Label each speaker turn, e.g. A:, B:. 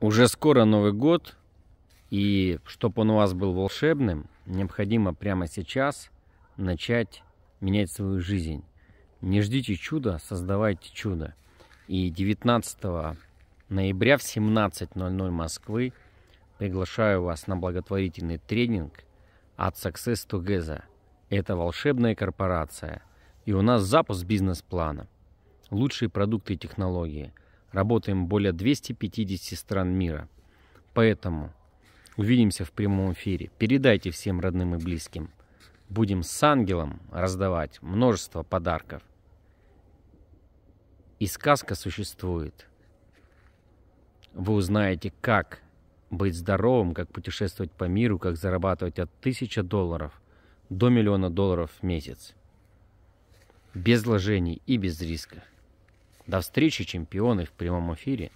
A: Уже скоро Новый год, и чтобы он у вас был волшебным, необходимо прямо сейчас начать менять свою жизнь. Не ждите чуда, создавайте чудо. И 19 ноября в 17.00 Москвы приглашаю вас на благотворительный тренинг от Success Together. Это волшебная корпорация. И у нас запуск бизнес-плана. Лучшие продукты и технологии – Работаем более 250 стран мира. Поэтому увидимся в прямом эфире. Передайте всем родным и близким. Будем с ангелом раздавать множество подарков. И сказка существует. Вы узнаете, как быть здоровым, как путешествовать по миру, как зарабатывать от 1000 долларов до миллиона долларов в месяц. Без вложений и без рисков. До встречи, чемпионы, в прямом эфире.